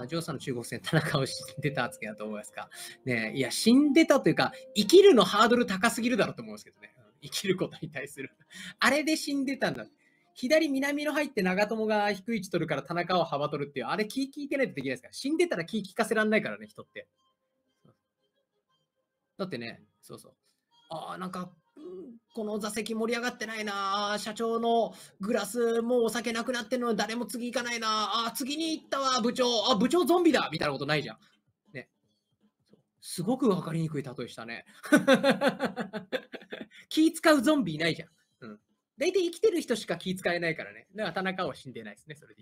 あジョーさんの中国戦、田中を死んでた扱いだと思いますか。ねいや、死んでたというか、生きるのハードル高すぎるだろうと思うんですけどね。生きることに対する。あれで死んでたんだ。左南の入って長友が低い位置取るから田中を幅取るっていう、あれ気聞いてないとできないですから。死んでたら気聞かせられないからね、人って。だってね、そうそう。ああ、なんかこの座席盛り上がってないな社長のグラス、もうお酒なくなってんのに誰も次行かないなあ、次に行ったわ、部長。あ、部長ゾンビだみたいなことないじゃん。ね。すごく分かりにくい例えしたね。気使うゾンビいないじゃん。うん。大体生きてる人しか気使えないからね。だから田中は死んでないですね、それで。